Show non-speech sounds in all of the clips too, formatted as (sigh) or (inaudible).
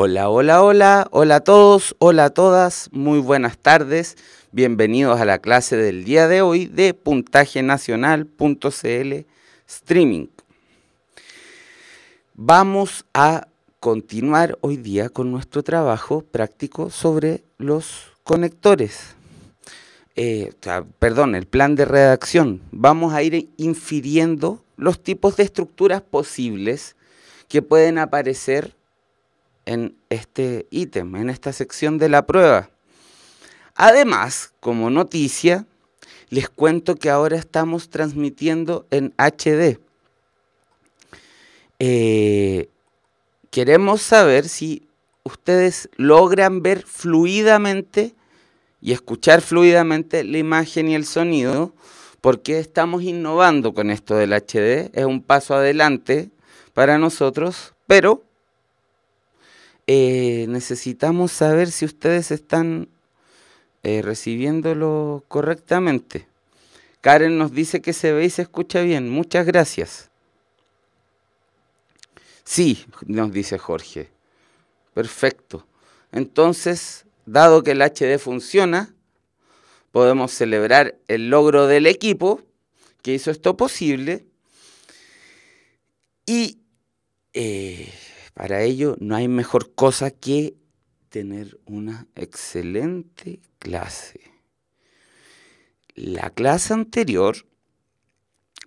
Hola, hola, hola, hola a todos, hola a todas, muy buenas tardes, bienvenidos a la clase del día de hoy de puntajenacional.cl streaming. Vamos a continuar hoy día con nuestro trabajo práctico sobre los conectores. Eh, perdón, el plan de redacción. Vamos a ir infiriendo los tipos de estructuras posibles que pueden aparecer en este ítem, en esta sección de la prueba. Además, como noticia, les cuento que ahora estamos transmitiendo en HD. Eh, queremos saber si ustedes logran ver fluidamente y escuchar fluidamente la imagen y el sonido, porque estamos innovando con esto del HD, es un paso adelante para nosotros, pero eh, necesitamos saber si ustedes están eh, recibiéndolo correctamente. Karen nos dice que se ve y se escucha bien. Muchas gracias. Sí, nos dice Jorge. Perfecto. Entonces, dado que el HD funciona, podemos celebrar el logro del equipo que hizo esto posible. Y eh, para ello no hay mejor cosa que tener una excelente clase. La clase anterior,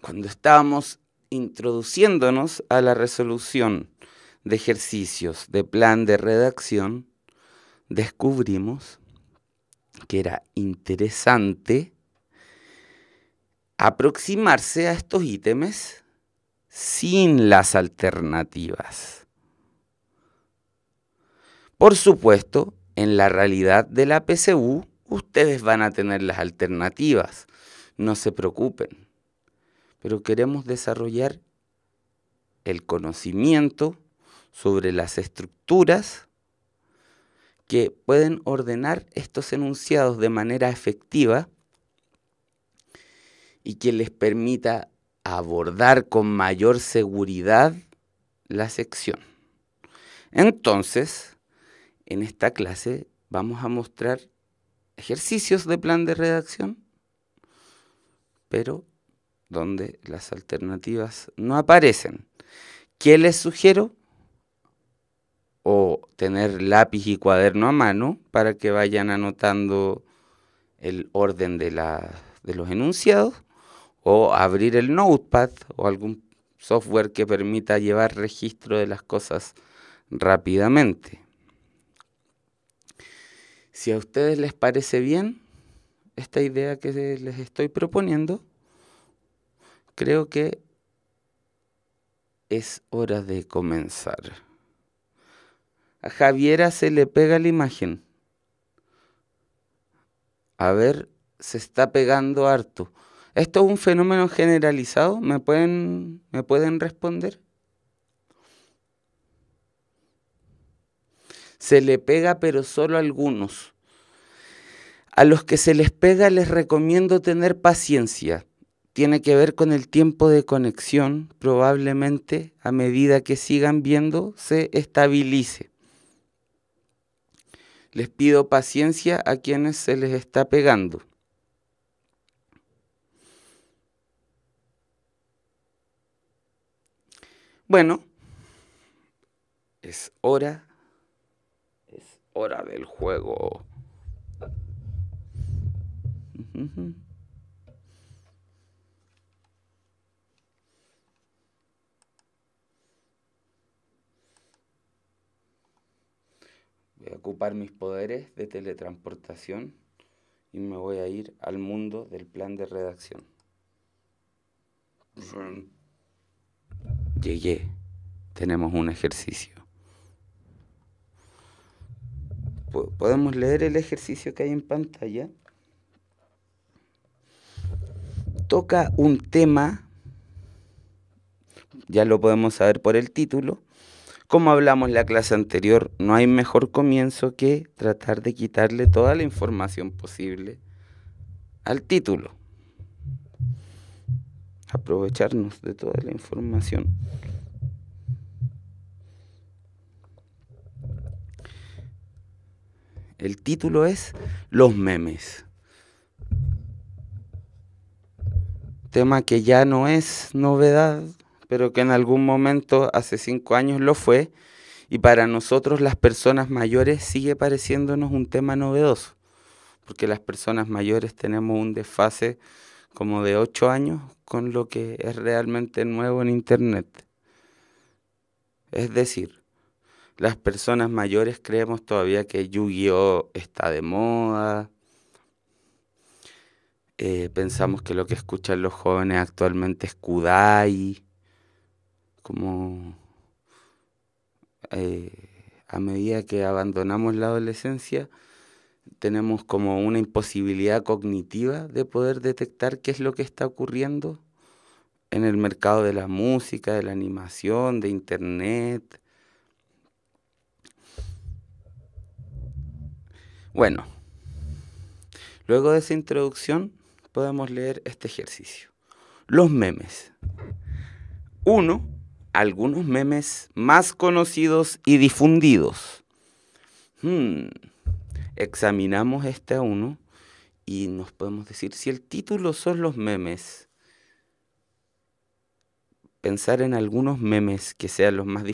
cuando estábamos introduciéndonos a la resolución de ejercicios de plan de redacción, descubrimos que era interesante aproximarse a estos ítems sin las alternativas. Por supuesto, en la realidad de la PCU ustedes van a tener las alternativas, no se preocupen. Pero queremos desarrollar el conocimiento sobre las estructuras que pueden ordenar estos enunciados de manera efectiva y que les permita abordar con mayor seguridad la sección. Entonces, en esta clase vamos a mostrar ejercicios de plan de redacción, pero donde las alternativas no aparecen. ¿Qué les sugiero? O tener lápiz y cuaderno a mano para que vayan anotando el orden de, de los enunciados, o abrir el notepad o algún software que permita llevar registro de las cosas rápidamente. Si a ustedes les parece bien esta idea que les estoy proponiendo, creo que es hora de comenzar. A Javiera se le pega la imagen. A ver, se está pegando harto. ¿Esto es un fenómeno generalizado? ¿Me pueden, me pueden responder? se le pega, pero solo a algunos. A los que se les pega les recomiendo tener paciencia. Tiene que ver con el tiempo de conexión, probablemente a medida que sigan viendo se estabilice. Les pido paciencia a quienes se les está pegando. Bueno, es hora hora del juego. Voy a ocupar mis poderes de teletransportación y me voy a ir al mundo del plan de redacción. Llegué. Tenemos un ejercicio. podemos leer el ejercicio que hay en pantalla. Toca un tema, ya lo podemos saber por el título. Como hablamos en la clase anterior, no hay mejor comienzo que tratar de quitarle toda la información posible al título. Aprovecharnos de toda la información. El título es Los memes. Tema que ya no es novedad, pero que en algún momento hace cinco años lo fue, y para nosotros las personas mayores sigue pareciéndonos un tema novedoso, porque las personas mayores tenemos un desfase como de ocho años con lo que es realmente nuevo en Internet. Es decir, las personas mayores creemos todavía que Yu-Gi-Oh está de moda. Eh, pensamos que lo que escuchan los jóvenes actualmente es Kudai. Como eh, a medida que abandonamos la adolescencia, tenemos como una imposibilidad cognitiva de poder detectar qué es lo que está ocurriendo en el mercado de la música, de la animación, de internet Bueno, luego de esa introducción podemos leer este ejercicio. Los memes. Uno, algunos memes más conocidos y difundidos. Hmm, examinamos este a uno y nos podemos decir si el título son los memes. Pensar en algunos memes que sean los más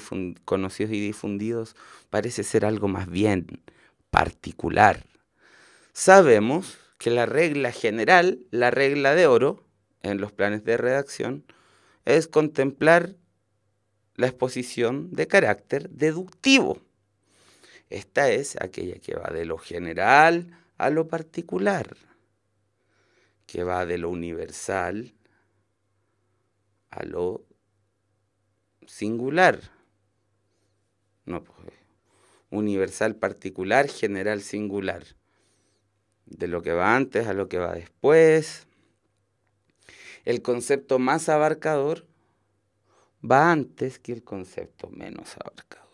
conocidos y difundidos parece ser algo más bien particular. Sabemos que la regla general, la regla de oro, en los planes de redacción, es contemplar la exposición de carácter deductivo. Esta es aquella que va de lo general a lo particular, que va de lo universal a lo singular. No, pues, universal particular, general singular, de lo que va antes a lo que va después. El concepto más abarcador va antes que el concepto menos abarcador.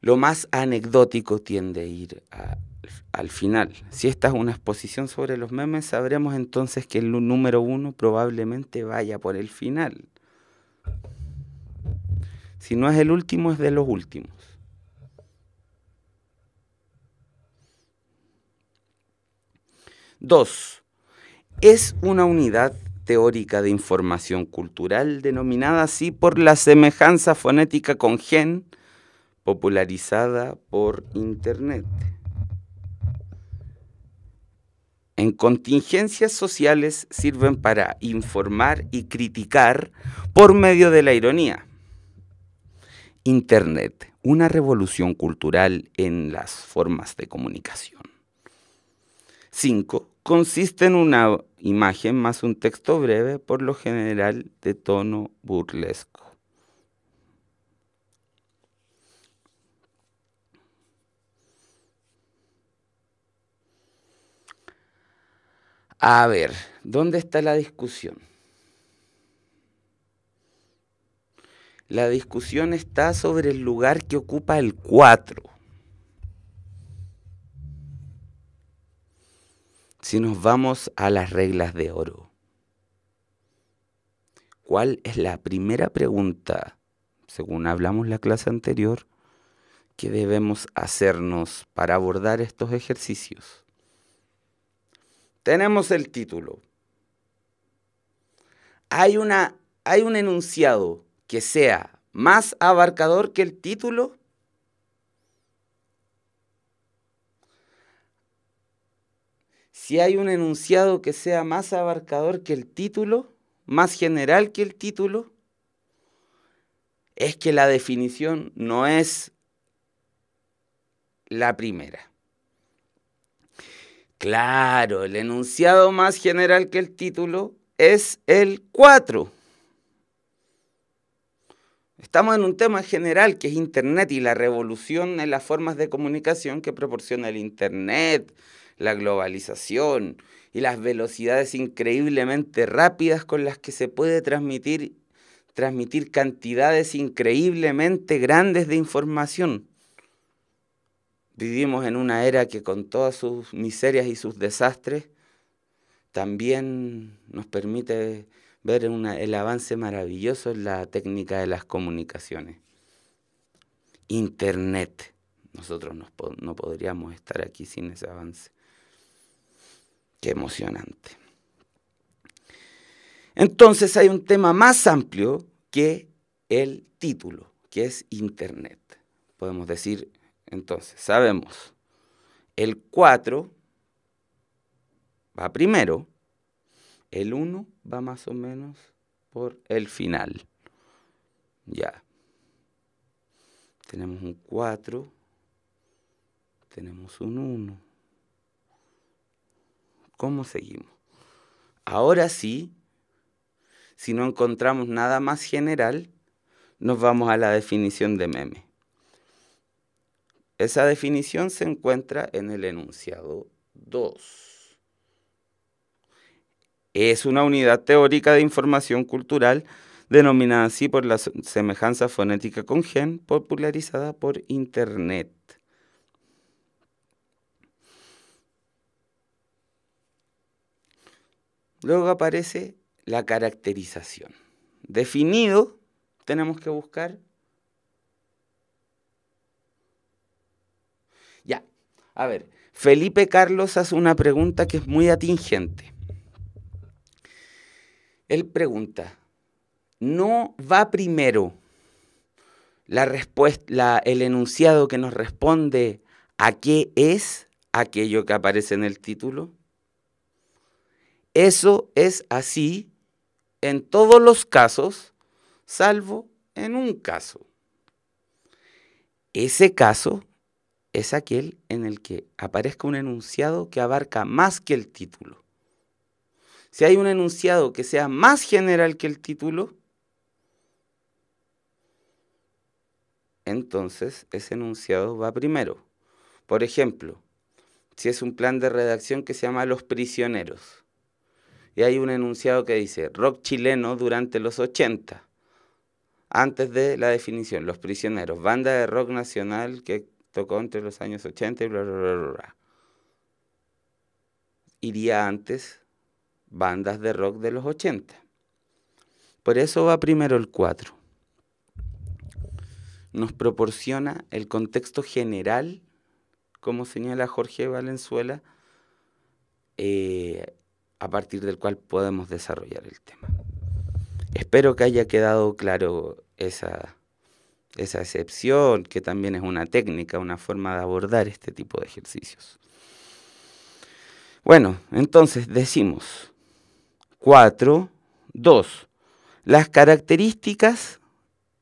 Lo más anecdótico tiende a ir al final. Si esta es una exposición sobre los memes, sabremos entonces que el número uno probablemente vaya por el final. Si no es el último, es de los últimos. Dos, es una unidad teórica de información cultural denominada así por la semejanza fonética con gen, popularizada por Internet. En contingencias sociales sirven para informar y criticar por medio de la ironía. Internet, una revolución cultural en las formas de comunicación. 5. Consiste en una imagen más un texto breve, por lo general de tono burlesco. A ver, ¿dónde está la discusión? La discusión está sobre el lugar que ocupa el 4. Si nos vamos a las reglas de oro, ¿cuál es la primera pregunta, según hablamos la clase anterior, que debemos hacernos para abordar estos ejercicios? Tenemos el título. Hay, una, hay un enunciado que sea más abarcador que el título? Si hay un enunciado que sea más abarcador que el título, más general que el título, es que la definición no es la primera. Claro, el enunciado más general que el título es el 4. Estamos en un tema general que es Internet y la revolución en las formas de comunicación que proporciona el Internet, la globalización y las velocidades increíblemente rápidas con las que se puede transmitir, transmitir cantidades increíblemente grandes de información. Vivimos en una era que con todas sus miserias y sus desastres también nos permite ver el avance maravilloso en la técnica de las comunicaciones. Internet. Nosotros no podríamos estar aquí sin ese avance. Qué emocionante. Entonces hay un tema más amplio que el título, que es Internet. Podemos decir, entonces, sabemos, el 4 va primero, el 1 va más o menos por el final. Ya. Tenemos un 4. Tenemos un 1. ¿Cómo seguimos? Ahora sí, si no encontramos nada más general, nos vamos a la definición de meme. Esa definición se encuentra en el enunciado 2 es una unidad teórica de información cultural denominada así por la semejanza fonética con gen, popularizada por Internet. Luego aparece la caracterización. Definido, tenemos que buscar... Ya, a ver, Felipe Carlos hace una pregunta que es muy atingente. Él pregunta, ¿no va primero la respuesta, el enunciado que nos responde a qué es aquello que aparece en el título? Eso es así en todos los casos, salvo en un caso. Ese caso es aquel en el que aparezca un enunciado que abarca más que el título. Si hay un enunciado que sea más general que el título, entonces ese enunciado va primero. Por ejemplo, si es un plan de redacción que se llama Los Prisioneros, y hay un enunciado que dice rock chileno durante los 80, antes de la definición, Los Prisioneros, banda de rock nacional que tocó entre los años 80 y bla, bla, bla, Iría antes bandas de rock de los 80. Por eso va primero el 4. Nos proporciona el contexto general, como señala Jorge Valenzuela, eh, a partir del cual podemos desarrollar el tema. Espero que haya quedado claro esa, esa excepción, que también es una técnica, una forma de abordar este tipo de ejercicios. Bueno, entonces decimos, Cuatro, dos. Las características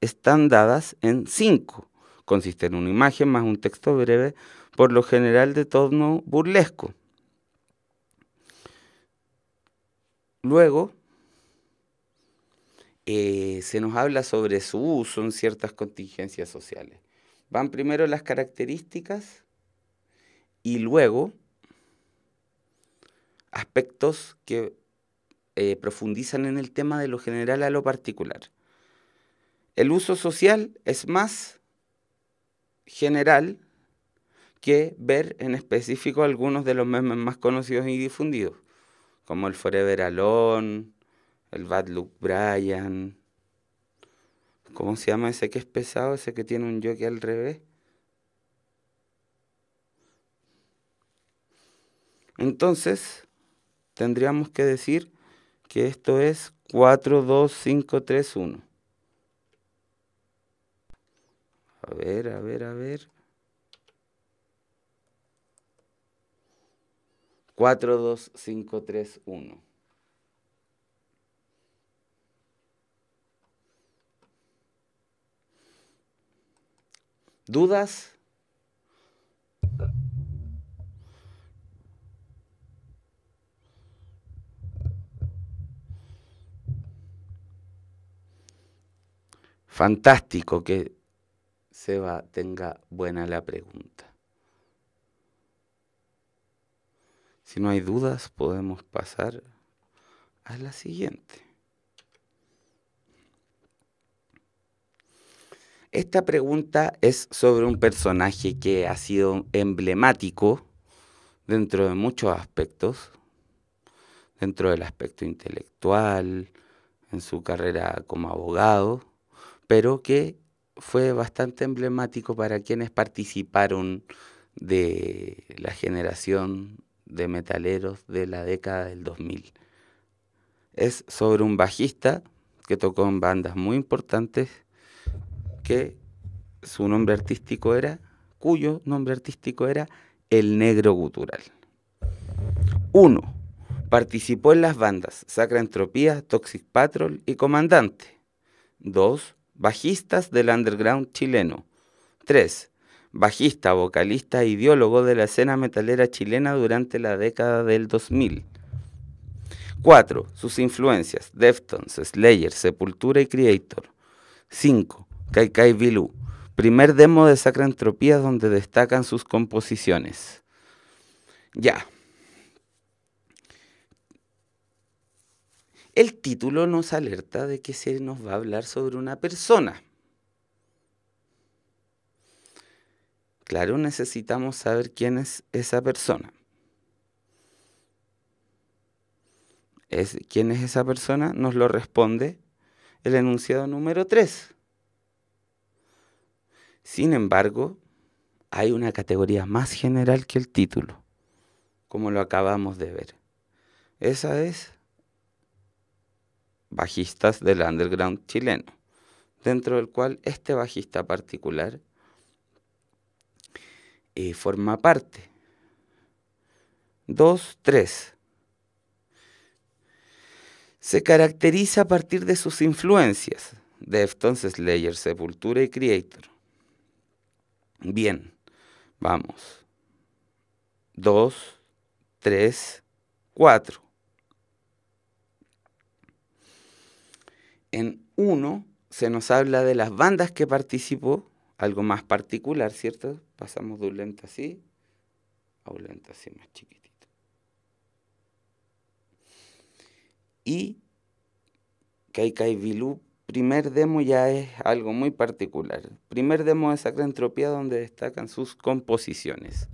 están dadas en cinco. Consiste en una imagen más un texto breve, por lo general de tono burlesco. Luego, eh, se nos habla sobre su uso en ciertas contingencias sociales. Van primero las características y luego aspectos que eh, profundizan en el tema de lo general a lo particular. El uso social es más general que ver en específico algunos de los memes más conocidos y difundidos, como el Forever Alone, el Bad Luck Brian, ¿cómo se llama ese que es pesado, ese que tiene un yoke al revés? Entonces, tendríamos que decir que esto es cuatro dos cinco tres uno A ver, a ver, a ver. cuatro cinco tres uno ¿Dudas? Fantástico que Seba tenga buena la pregunta. Si no hay dudas, podemos pasar a la siguiente. Esta pregunta es sobre un personaje que ha sido emblemático dentro de muchos aspectos, dentro del aspecto intelectual, en su carrera como abogado, pero que fue bastante emblemático para quienes participaron de la generación de metaleros de la década del 2000. Es sobre un bajista que tocó en bandas muy importantes que su nombre artístico era, cuyo nombre artístico era El Negro Gutural. Uno, Participó en las bandas Sacra Entropía, Toxic Patrol y Comandante. dos bajistas del underground chileno. 3. Bajista, vocalista e ideólogo de la escena metalera chilena durante la década del 2000. 4. Sus influencias: Deftones, Slayer, Sepultura y Creator. 5. Kai Vilu, primer demo de Sacra Entropía donde destacan sus composiciones. Ya, El título nos alerta de que se nos va a hablar sobre una persona. Claro, necesitamos saber quién es esa persona. ¿Quién es esa persona? Nos lo responde el enunciado número 3. Sin embargo, hay una categoría más general que el título, como lo acabamos de ver. Esa es bajistas del underground chileno, dentro del cual este bajista particular eh, forma parte. Dos, tres. Se caracteriza a partir de sus influencias, entonces Slayer, Sepultura y Creator. Bien, vamos. Dos, tres, cuatro. en uno se nos habla de las bandas que participó, algo más particular, ¿cierto? Pasamos de un lento así a un lento así más chiquitito. Y Kai Vilú, primer demo ya es algo muy particular. Primer demo de Sacra Entropía donde destacan sus composiciones.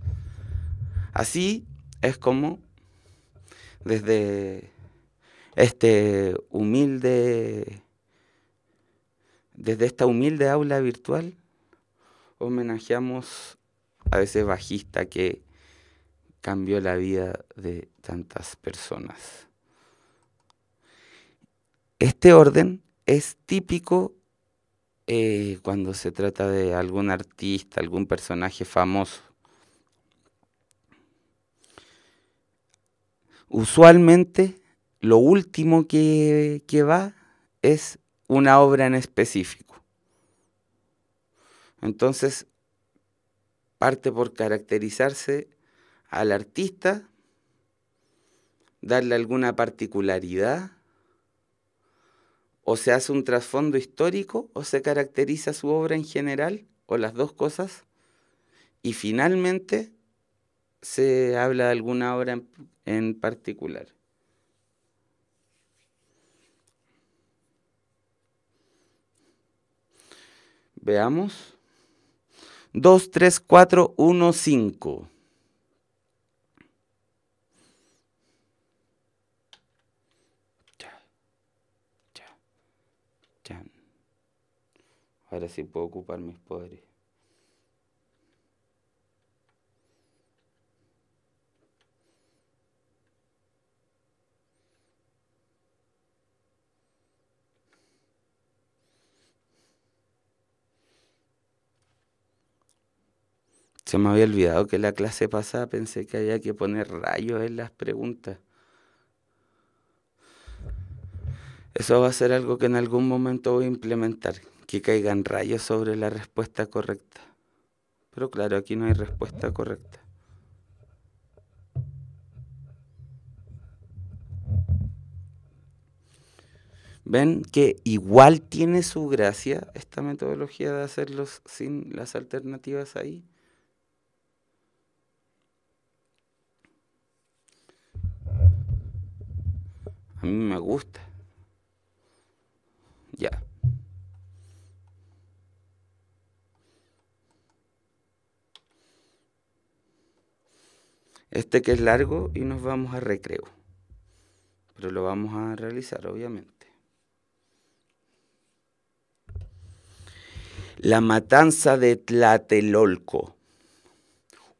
Así es como desde este humilde desde esta humilde aula virtual homenajeamos a ese bajista que cambió la vida de tantas personas. Este orden es típico eh, cuando se trata de algún artista, algún personaje famoso. Usualmente lo último que, que va es una obra en específico. Entonces, parte por caracterizarse al artista, darle alguna particularidad, o se hace un trasfondo histórico, o se caracteriza su obra en general, o las dos cosas, y finalmente se habla de alguna obra en, particular. Veamos. 2, 3, 4, 1, 5. Ahora sí puedo ocupar mis poderes. Se me había olvidado que la clase pasada pensé que había que poner rayos en las preguntas. Eso va a ser algo que en algún momento voy a implementar, que caigan rayos sobre la respuesta correcta. Pero claro, aquí no hay respuesta correcta. Ven que igual tiene su gracia esta metodología de hacerlos sin las alternativas ahí. A mí me gusta. Ya. Este que es largo y nos vamos a recreo. Pero lo vamos a realizar, obviamente. La matanza de Tlatelolco.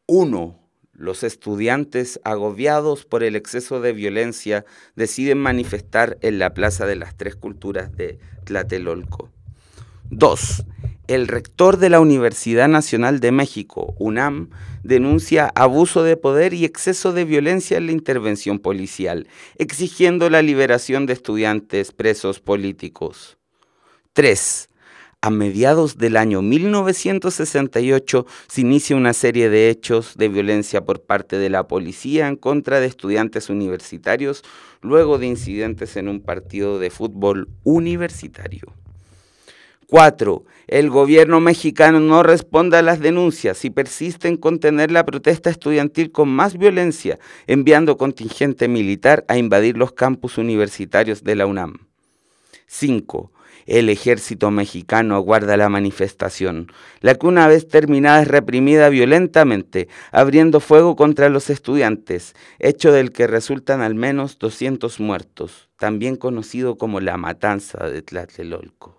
Uno. Los estudiantes, agobiados por el exceso de violencia, deciden manifestar en la Plaza de las Tres Culturas de Tlatelolco. 2. El rector de la Universidad Nacional de México, UNAM, denuncia abuso de poder y exceso de violencia en la intervención policial, exigiendo la liberación de estudiantes presos políticos. 3. A mediados del año 1968 se inicia una serie de hechos de violencia por parte de la policía en contra de estudiantes universitarios luego de incidentes en un partido de fútbol universitario. 4. El gobierno mexicano no responde a las denuncias y persiste en contener la protesta estudiantil con más violencia, enviando contingente militar a invadir los campus universitarios de la UNAM. 5. El ejército mexicano aguarda la manifestación, la que una vez terminada es reprimida violentamente, abriendo fuego contra los estudiantes, hecho del que resultan al menos 200 muertos, también conocido como la matanza de Tlatelolco.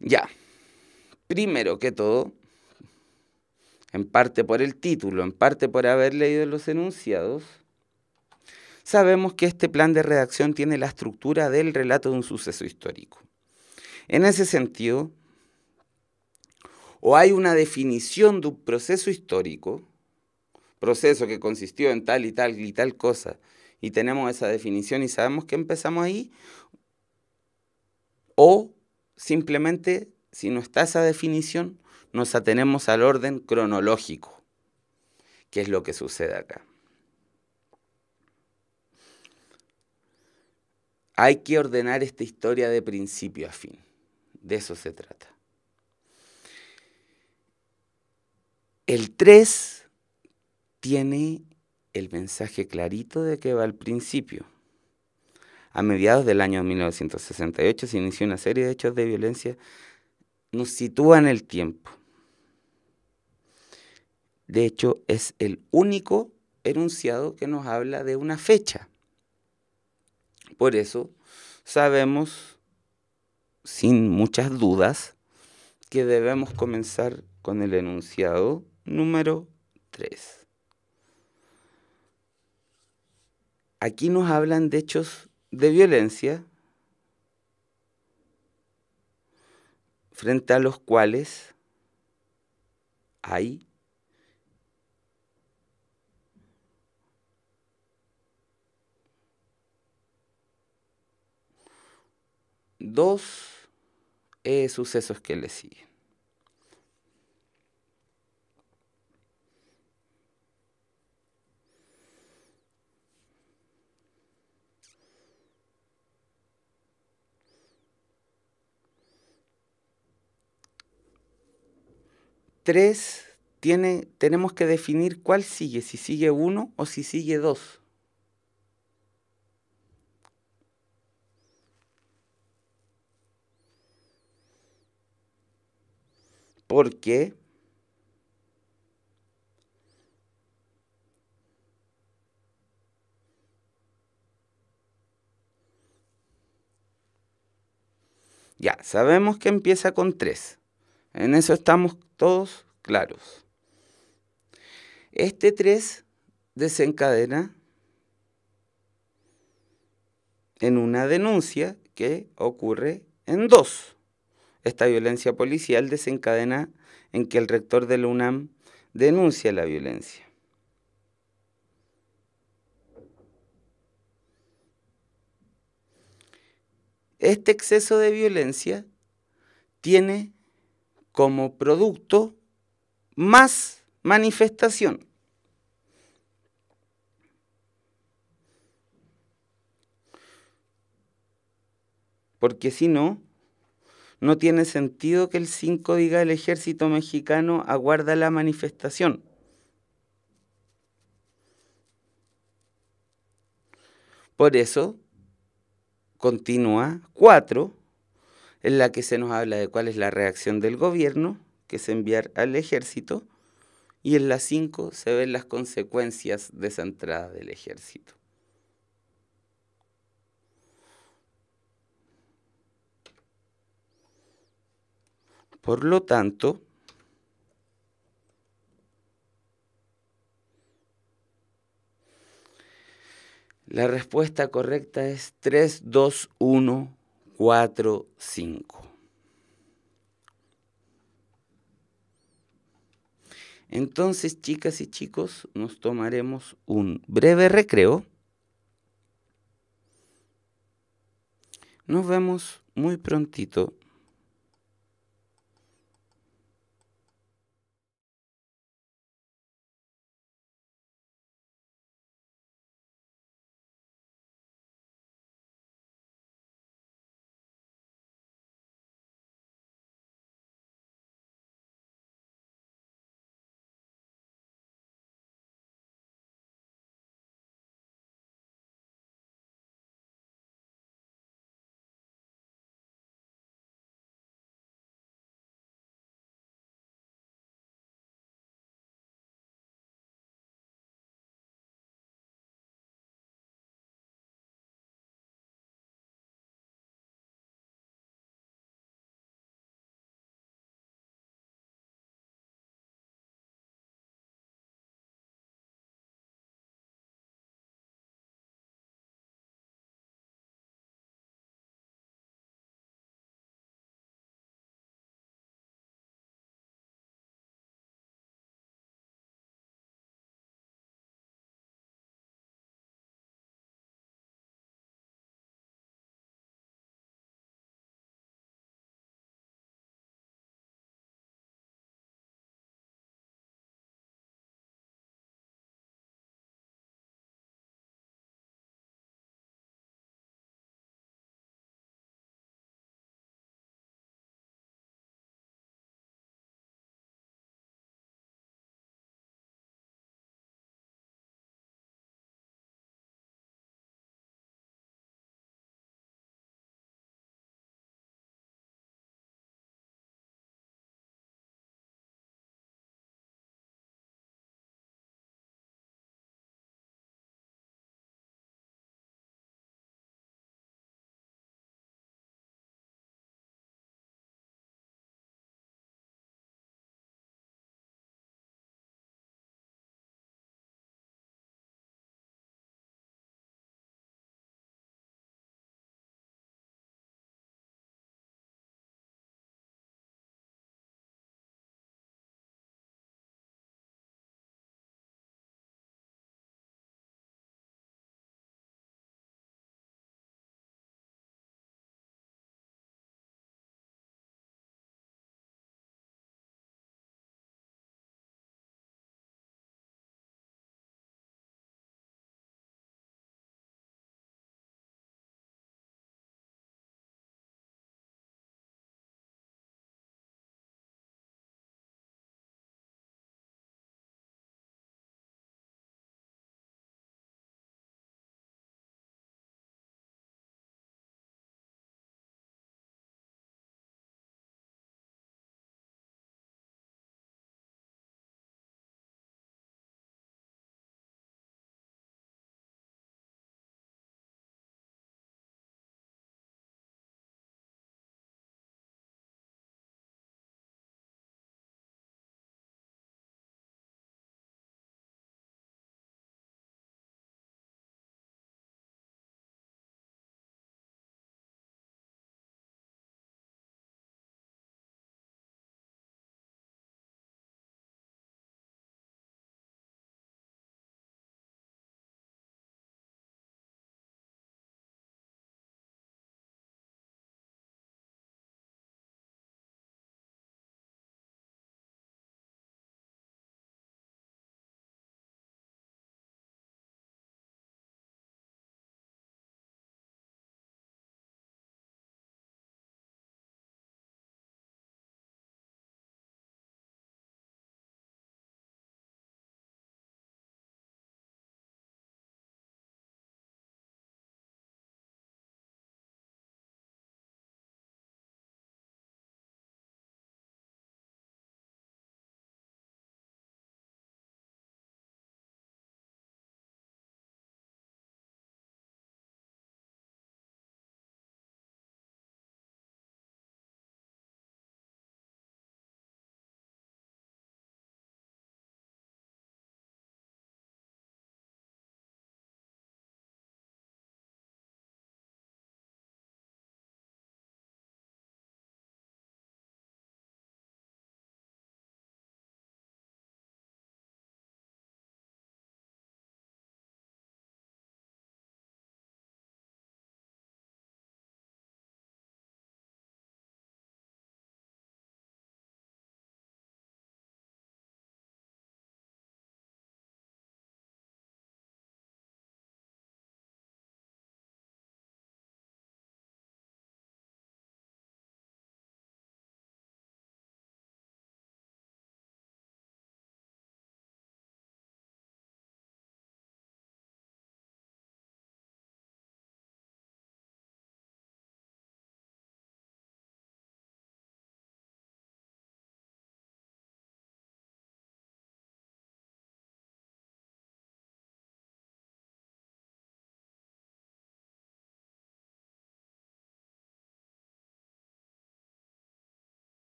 Ya primero que todo, en parte por el título, en parte por haber leído los enunciados, sabemos que este plan de redacción tiene la estructura del relato de un suceso histórico. En ese sentido, o hay una definición de un proceso histórico, proceso que consistió en tal y tal y tal cosa, y tenemos esa definición y sabemos que empezamos ahí, o simplemente si no está esa definición, nos atenemos al orden cronológico, que es lo que sucede acá. Hay que ordenar esta historia de principio a fin. De eso se trata. El 3 tiene el mensaje clarito de que va al principio. A mediados del año 1968 se inició una serie de hechos de violencia nos sitúa en el tiempo. De hecho, es el único enunciado que nos habla de una fecha. Por eso sabemos, sin muchas dudas, que debemos comenzar con el enunciado número 3. Aquí nos hablan de hechos de violencia frente a los cuales hay dos eh, sucesos que le siguen. 3 tiene, tenemos que definir cuál sigue, si sigue uno o si sigue por Porque Ya, sabemos que empieza con 3. En eso estamos todos claros. Este 3 desencadena en una denuncia que ocurre en dos. Esta violencia policial desencadena en que el rector de la UNAM denuncia la violencia. Este exceso de violencia tiene como producto más manifestación. Porque si no, no tiene sentido que el 5 diga el ejército mexicano aguarda la manifestación. Por eso, continúa 4 en la que se nos habla de cuál es la reacción del gobierno, que es enviar al ejército, y en la 5 se ven las consecuencias de esa entrada del ejército. Por lo tanto, la respuesta correcta es 3, 2, 1, 4, 5. Entonces, chicas y chicos, nos tomaremos un breve recreo. Nos vemos muy prontito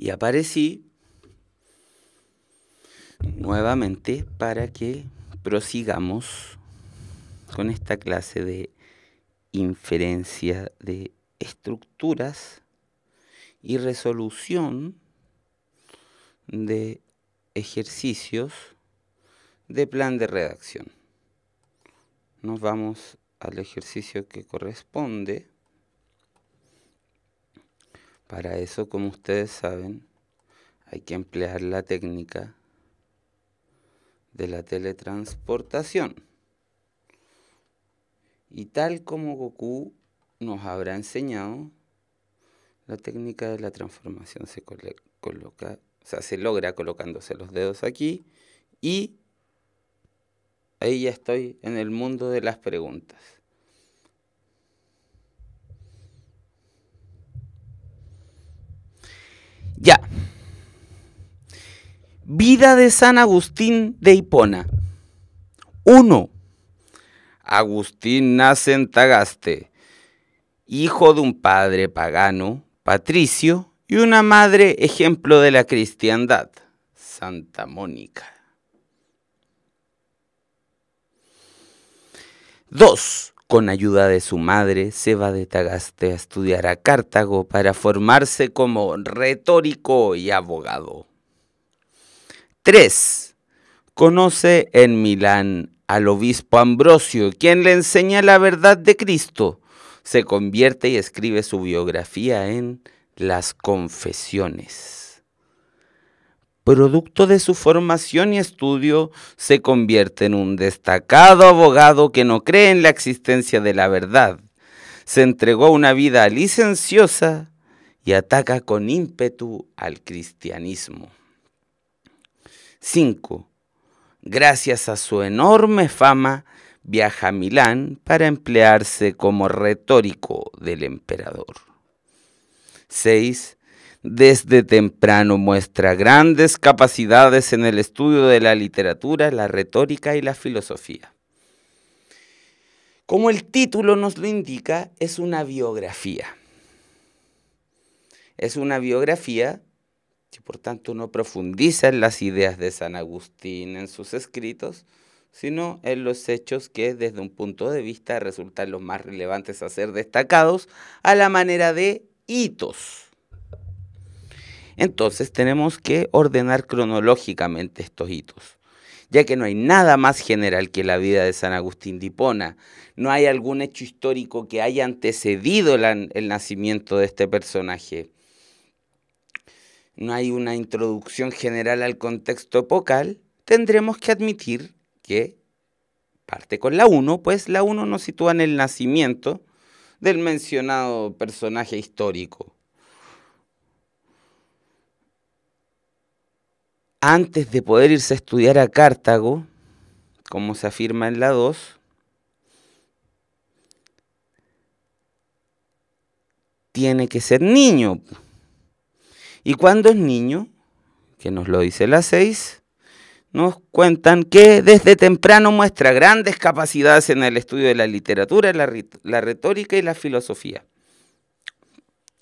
Y aparecí nuevamente para que prosigamos con esta clase de inferencia de estructuras y resolución de ejercicios de plan de redacción. Nos vamos al ejercicio que corresponde. Para eso, como ustedes saben, hay que emplear la técnica de la teletransportación. Y tal como Goku nos habrá enseñado, la técnica de la transformación se coloca, logra colocándose los dedos aquí y ahí ya estoy en el mundo de las preguntas. Ya. Vida de San Agustín de Hipona. 1. Agustín nace en Tagaste, hijo de un padre pagano, patricio, y una madre ejemplo de la cristiandad, Santa Mónica. 2. Con ayuda de su madre, se va de Tagaste a estudiar a Cartago para formarse como retórico y abogado. 3. Conoce en Milán al obispo Ambrosio, quien le enseña la verdad de Cristo. Se convierte y escribe su biografía en Las Confesiones producto de su formación y estudio, se convierte en un destacado abogado que no cree en la existencia de la verdad. Se entregó a una vida licenciosa y ataca con ímpetu al cristianismo. 5. Gracias a su enorme fama, viaja a Milán para emplearse como retórico del emperador. 6 desde temprano muestra grandes capacidades en el estudio de la literatura, la retórica y la filosofía. Como el título nos lo indica, es una biografía. Es una biografía que por tanto no profundiza en las ideas de San Agustín en sus escritos, sino en los hechos que desde un punto de vista resultan los más relevantes a ser destacados a la manera de hitos entonces tenemos que ordenar cronológicamente estos hitos, ya que no hay nada más general que la vida de San Agustín de Hipona, no hay algún hecho histórico que haya antecedido el nacimiento de este personaje, no hay una introducción general al contexto epocal, tendremos que admitir que parte con la 1, pues la 1 nos sitúa en el nacimiento del mencionado personaje histórico. antes de poder irse a estudiar a Cartago, como se afirma en la 2, tiene que ser niño. Y cuando es niño, que nos lo dice la 6, nos cuentan que desde temprano muestra grandes capacidades en el estudio de la literatura, la, retórica y la filosofía.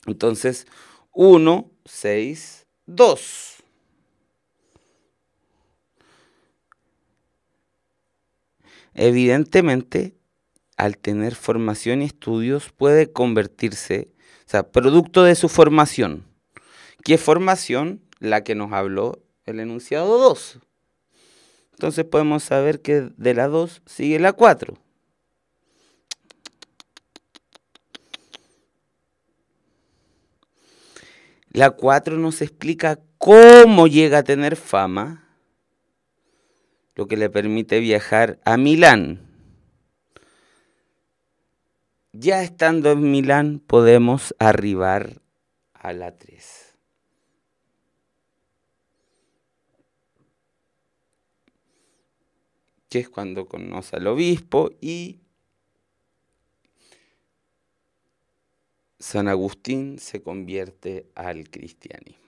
Entonces, 1, 6, 2. evidentemente al tener formación y estudios puede convertirse, o sea, producto de su formación. ¿Qué formación? La que nos habló el enunciado 2. Entonces podemos saber que de la 2 sigue la 4. La 4 nos explica cómo llega a tener fama lo que le permite viajar a Milán. Ya estando en Milán podemos arribar a la 3. Que es cuando conoce al obispo y San Agustín se convierte al cristianismo.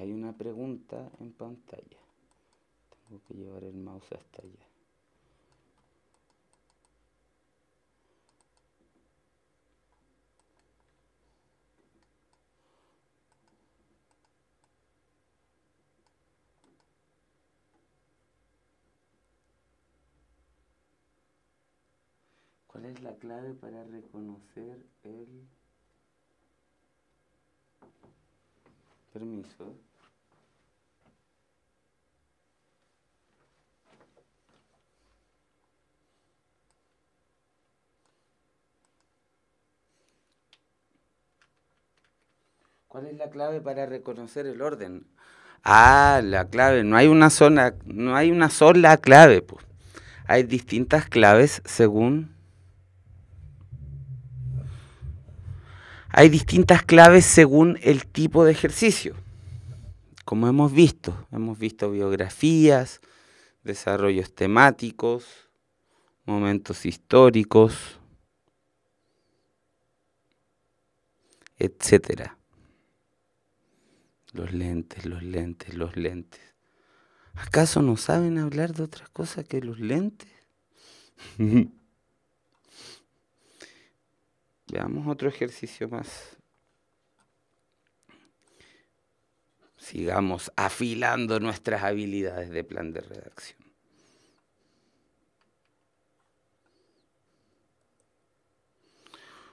Hay una pregunta en pantalla. Tengo que llevar el mouse hasta allá. ¿Cuál es la clave para reconocer el permiso? ¿Cuál es la clave para reconocer el orden? Ah, la clave, no hay una zona, no hay una sola clave, pues. Hay distintas claves según Hay distintas claves según el tipo de ejercicio. Como hemos visto, hemos visto biografías, desarrollos temáticos, momentos históricos, etcétera. Los lentes, los lentes, los lentes. ¿Acaso no saben hablar de otras cosas que los lentes? (laughs) Veamos otro ejercicio más. Sigamos afilando nuestras habilidades de plan de redacción.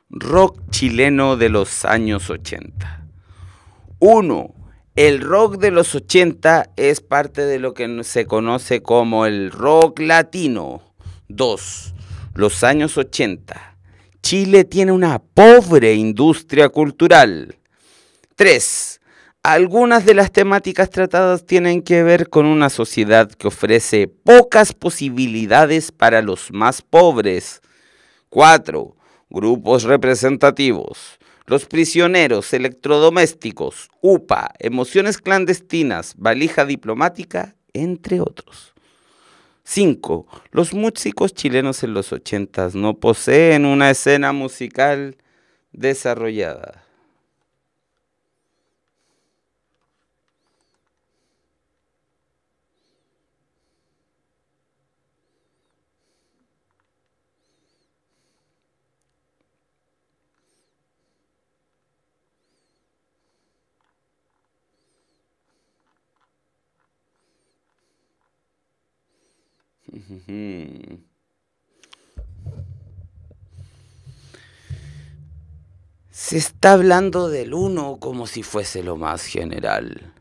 Rock chileno de los años 80. Uno. El rock de los 80 es parte de lo que se conoce como el rock latino. 2. Los años 80. Chile tiene una pobre industria cultural. 3. Algunas de las temáticas tratadas tienen que ver con una sociedad que ofrece pocas posibilidades para los más pobres. 4. Grupos representativos. Los prisioneros, electrodomésticos, UPA, emociones clandestinas, valija diplomática, entre otros. 5. Los músicos chilenos en los 80 no poseen una escena musical desarrollada. Se está hablando del uno como si fuese lo más general.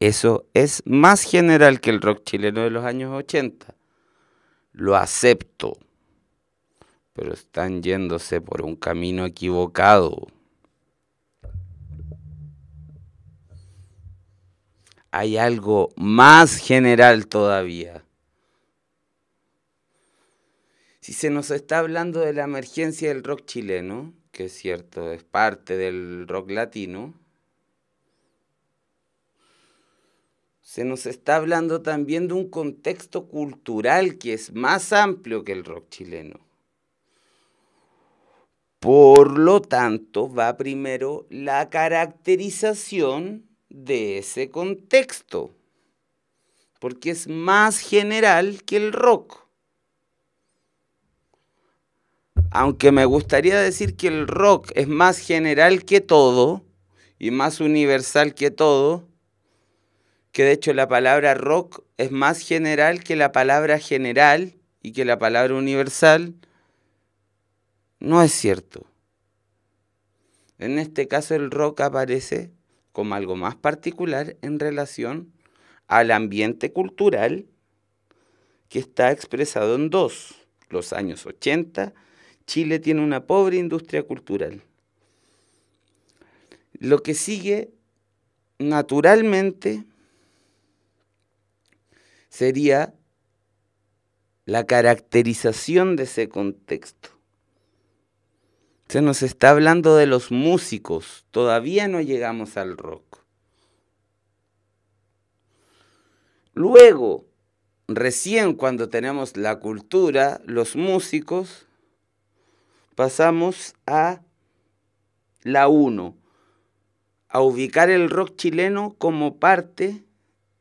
Eso es más general que el rock chileno de los años 80. Lo acepto. Pero están yéndose por un camino equivocado. hay algo más general todavía. Si se nos está hablando de la emergencia del rock chileno, que es cierto, es parte del rock latino, se nos está hablando también de un contexto cultural que es más amplio que el rock chileno. Por lo tanto, va primero la caracterización de ese contexto, porque es más general que el rock. Aunque me gustaría decir que el rock es más general que todo y más universal que todo, que de hecho la palabra rock es más general que la palabra general y que la palabra universal, no es cierto. En este caso el rock aparece como algo más particular en relación al ambiente cultural que está expresado en dos, los años 80, Chile tiene una pobre industria cultural. Lo que sigue naturalmente sería la caracterización de ese contexto. Se nos está hablando de los músicos. Todavía no llegamos al rock. Luego, recién cuando tenemos la cultura, los músicos, pasamos a la 1, a ubicar el rock chileno como parte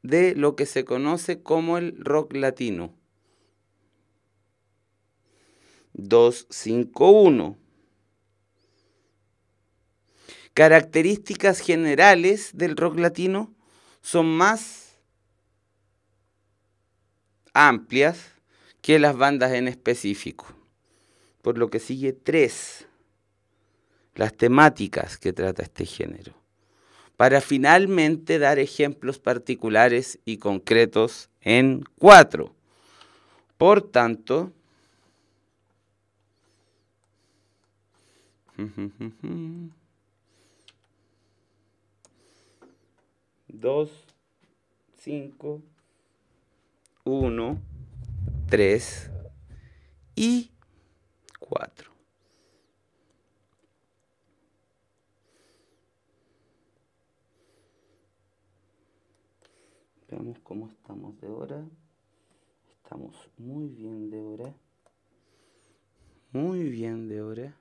de lo que se conoce como el rock latino. 251 características generales del rock latino son más amplias que las bandas en específico. Por lo que sigue tres, las temáticas que trata este género, para finalmente dar ejemplos particulares y concretos en cuatro. Por tanto, (laughs) 2, 5, 1, 3 y 4. Veamos cómo estamos de hora. Estamos muy bien de hora. Muy bien de hora.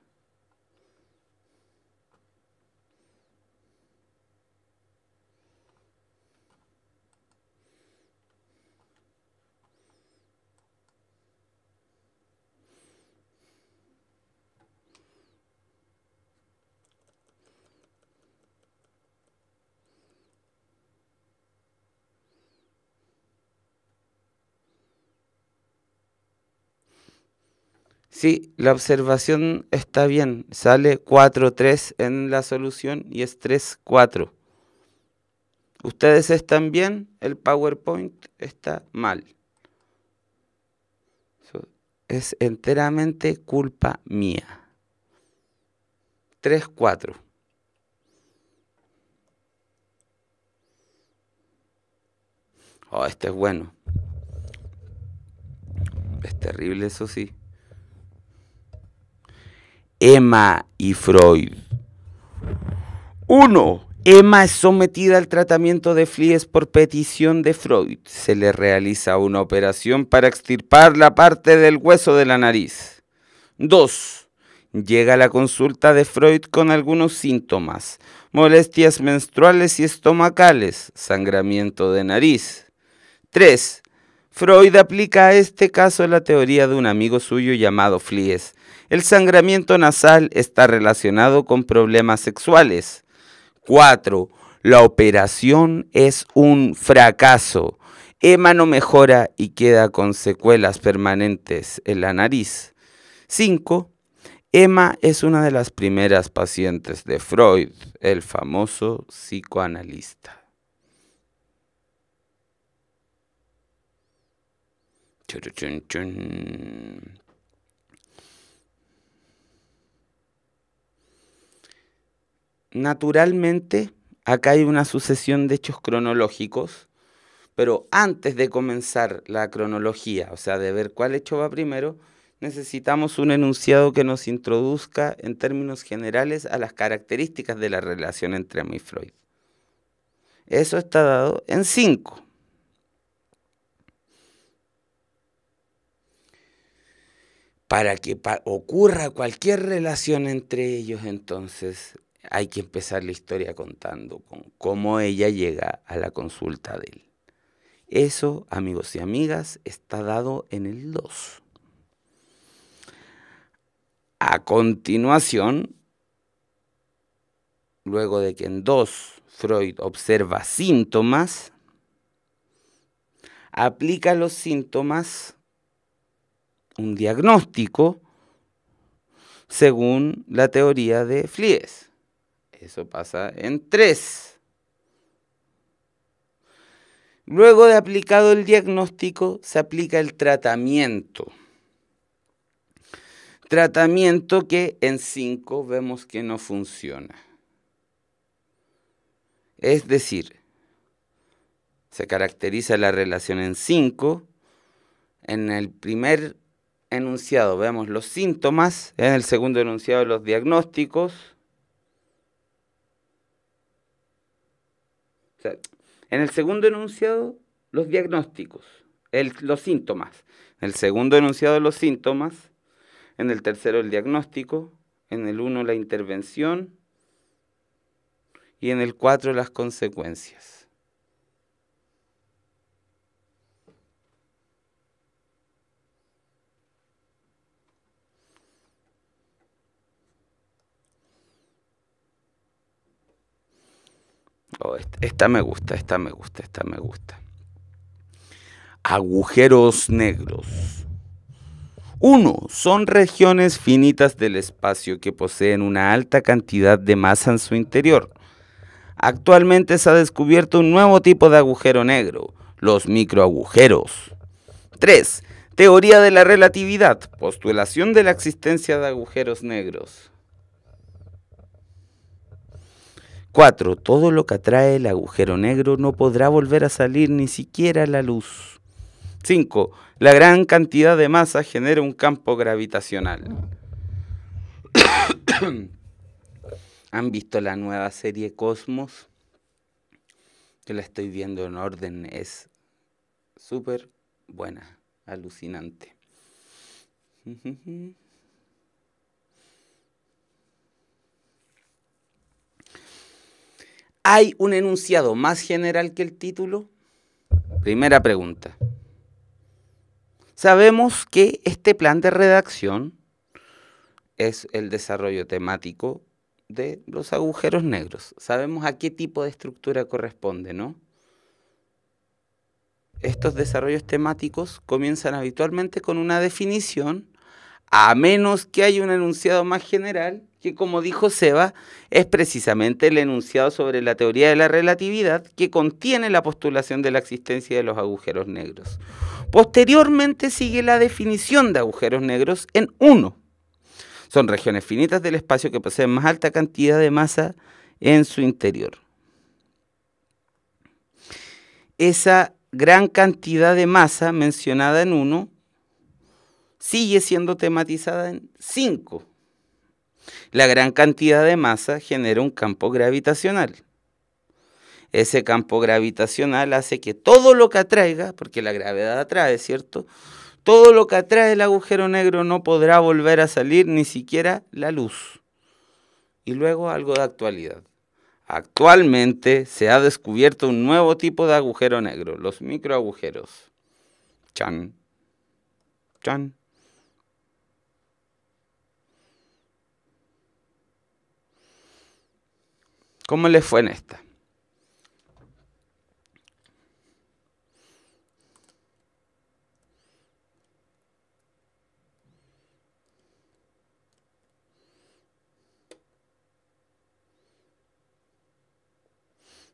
Sí, la observación está bien. Sale 4-3 en la solución y es 3-4. Ustedes están bien, el PowerPoint está mal. es enteramente culpa mía. 3-4. Oh, este es bueno. Es terrible, eso sí. Emma y Freud. 1. Emma es sometida al tratamiento de Flies por petición de Freud. Se le realiza una operación para extirpar la parte del hueso de la nariz. 2. Llega a la consulta de Freud con algunos síntomas, molestias menstruales y estomacales, sangramiento de nariz. 3. Freud aplica a este caso la teoría de un amigo suyo llamado Flies, el sangramiento nasal está relacionado con problemas sexuales. 4. La operación es un fracaso. Emma no mejora y queda con secuelas permanentes en la nariz. 5. Emma es una de las primeras pacientes de Freud, el famoso psicoanalista. naturalmente acá hay una sucesión de hechos cronológicos, pero antes de comenzar la cronología, o sea, de ver cuál hecho va primero, necesitamos un enunciado que nos introduzca en términos generales a las características de la relación entre Amy y Freud. Eso está dado en 5. Para que ocurra cualquier relación entre ellos, entonces, hay que empezar la historia contando con cómo ella llega a la consulta de él. Eso, amigos y amigas, está dado en el 2. A continuación, luego de que en 2 Freud observa síntomas, aplica los síntomas un diagnóstico según la teoría de Flies. Eso pasa en 3. Luego de aplicado el diagnóstico, se aplica el tratamiento. Tratamiento que en 5 vemos que no funciona. Es decir, se caracteriza la relación en 5. En el primer enunciado vemos los síntomas, en el segundo enunciado los diagnósticos, en el segundo enunciado, los diagnósticos, los síntomas. En el segundo enunciado, los síntomas. En el tercero, el diagnóstico. En el uno, la intervención. Y en el cuatro, las consecuencias. esta, me gusta, esta me gusta, esta me gusta. Agujeros negros. 1. Son regiones finitas del espacio que poseen una alta cantidad de masa en su interior. Actualmente se ha descubierto un nuevo tipo de agujero negro, los microagujeros. 3. Teoría de la relatividad, postulación de la existencia de agujeros negros. 4. Todo lo que atrae el agujero negro no podrá volver a salir ni siquiera la luz. 5. La gran cantidad de masa genera un campo gravitacional. (coughs) ¿Han visto la nueva serie Cosmos? Yo la estoy viendo en orden, es súper buena, alucinante. (laughs) ¿Hay un enunciado más general que el título? Primera pregunta. Sabemos que este plan de redacción es el desarrollo temático de los agujeros negros. Sabemos a qué tipo de estructura corresponde, ¿no? Estos desarrollos temáticos comienzan habitualmente con una definición a menos que haya un enunciado más general, que como dijo Seba, es precisamente el enunciado sobre la teoría de la relatividad que contiene la postulación de la existencia de los agujeros negros. Posteriormente sigue la definición de agujeros negros en 1. Son regiones finitas del espacio que poseen más alta cantidad de masa en su interior. Esa gran cantidad de masa mencionada en 1 sigue siendo tematizada en 5. La gran cantidad de masa genera un campo gravitacional. Ese campo gravitacional hace que todo lo que atraiga, porque la gravedad atrae, ¿cierto? Todo lo que atrae el agujero negro no podrá volver a salir ni siquiera la luz. Y luego algo de actualidad. Actualmente se ha descubierto un nuevo tipo de agujero negro, los microagujeros. Chan. Chan. ¿Cómo le fue en esta?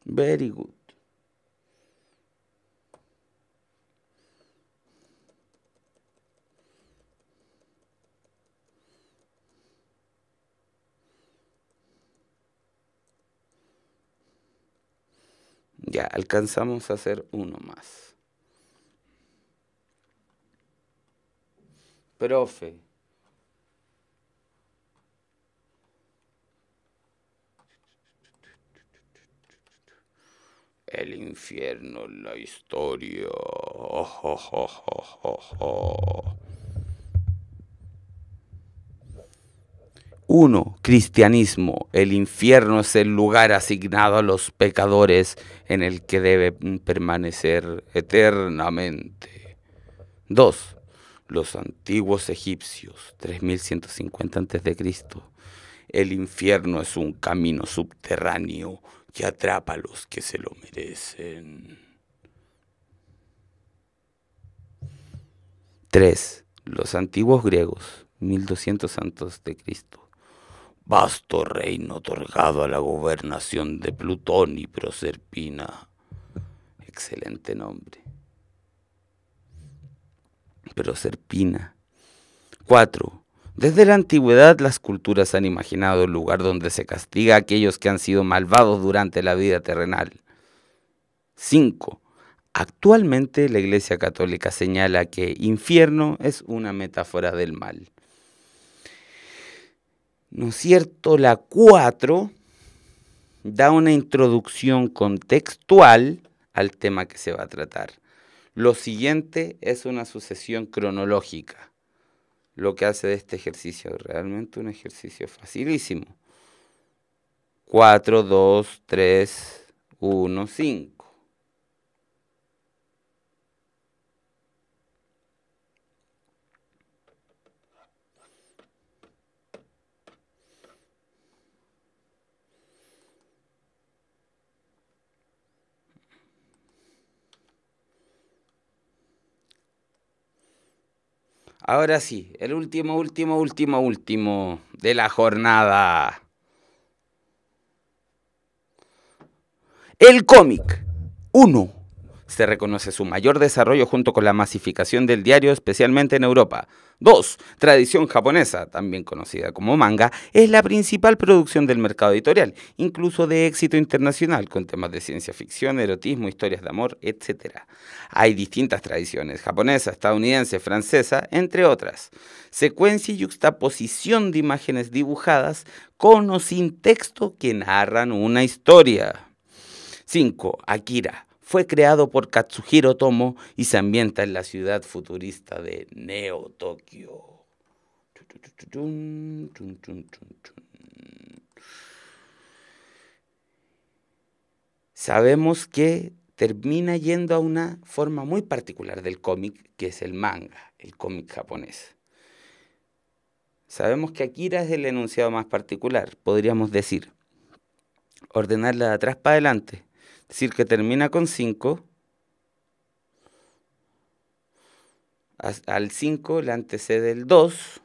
Very good. Ya, alcanzamos a hacer uno más. Profe. El infierno, la historia. Oh, oh, oh, 1. Cristianismo. El infierno es el lugar asignado a los pecadores en el que deben permanecer eternamente. 2. Los antiguos egipcios, 3150 a.C. El infierno es un camino subterráneo que atrapa a los que se lo merecen. 3. Los antiguos griegos, 1200 a.C., de Cristo vasto reino otorgado a la gobernación de Plutón y Proserpina. Excelente nombre. Proserpina. 4. Desde la antigüedad las culturas han imaginado el lugar donde se castiga a aquellos que han sido malvados durante la vida terrenal. 5. Actualmente la Iglesia Católica señala que infierno es una metáfora del mal. ¿no es cierto? La 4 da una introducción contextual al tema que se va a tratar. Lo siguiente es una sucesión cronológica, lo que hace de este ejercicio realmente un ejercicio facilísimo. 4, 2, 3, 1, 5. Ahora sí, el último, último, último, último de la jornada. El cómic 1 se reconoce su mayor desarrollo junto con la masificación del diario, especialmente en Europa. 2. Tradición japonesa, también conocida como manga, es la principal producción del mercado editorial, incluso de éxito internacional, con temas de ciencia ficción, erotismo, historias de amor, etc. Hay distintas tradiciones, japonesa, estadounidense, francesa, entre otras. Secuencia y juxtaposición de imágenes dibujadas con o sin texto que narran una historia. 5. Akira fue creado por Katsuhiro Tomo y se ambienta en la ciudad futurista de Neo Tokio. Sabemos que termina yendo a una forma muy particular del cómic, que es el manga, el cómic japonés. Sabemos que Akira es el enunciado más particular, podríamos decir. Ordenarla de atrás para adelante, es decir, que termina con 5. Al 5 le antecede el 2.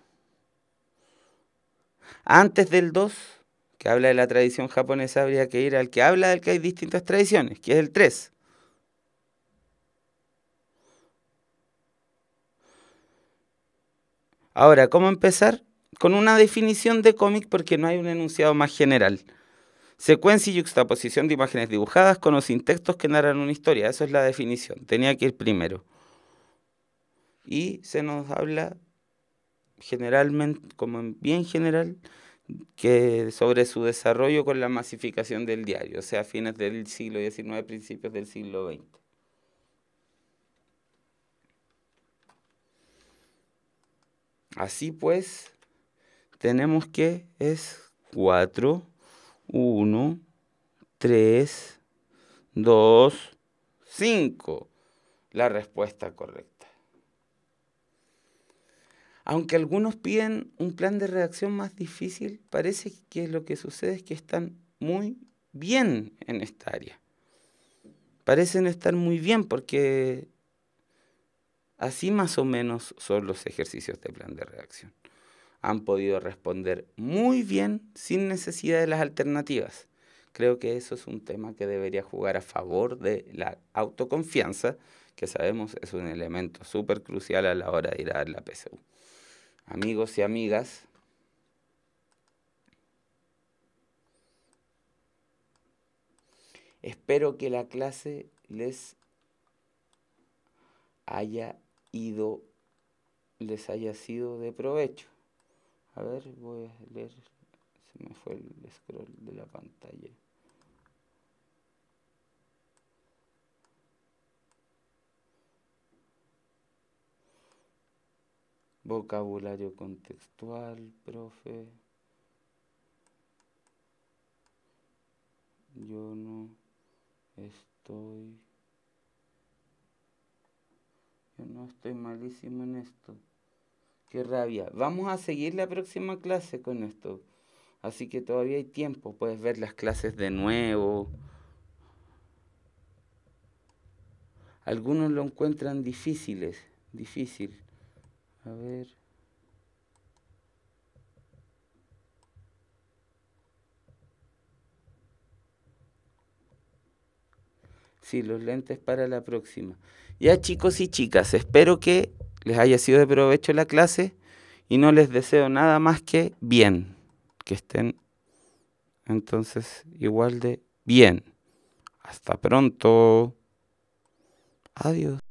Antes del 2, que habla de la tradición japonesa, habría que ir al que habla del que hay distintas tradiciones, que es el 3. Ahora, ¿cómo empezar? Con una definición de cómic porque no hay un enunciado más general. Secuencia y juxtaposición de imágenes dibujadas con los sin textos que narran una historia. Eso es la definición. Tenía que ir primero. Y se nos habla generalmente, como en bien general, que sobre su desarrollo con la masificación del diario, o sea, fines del siglo XIX, principios del siglo XX. Así pues, tenemos que es 4, 1, 3, 2, 5. La respuesta correcta. Aunque algunos piden un plan de reacción más difícil, parece que lo que sucede es que están muy bien en esta área. Parecen estar muy bien porque así más o menos son los ejercicios de plan de reacción han podido responder muy bien sin necesidad de las alternativas. Creo que eso es un tema que debería jugar a favor de la autoconfianza, que sabemos es un elemento súper crucial a la hora de ir a la PSU. Amigos y amigas, espero que la clase les haya ido les haya sido de provecho. A ver, voy a leer. Se me fue el scroll de la pantalla. Vocabulario contextual, profe. Yo no estoy... Yo no estoy malísimo en esto. Qué rabia. Vamos a seguir la próxima clase con esto. Así que todavía hay tiempo. Puedes ver las clases de nuevo. Algunos lo encuentran difíciles. Difícil. A ver. Sí, los lentes para la próxima. Ya chicos y chicas, espero que les haya sido de provecho la clase y no les deseo nada más que bien, que estén entonces igual de bien. Hasta pronto. Adiós.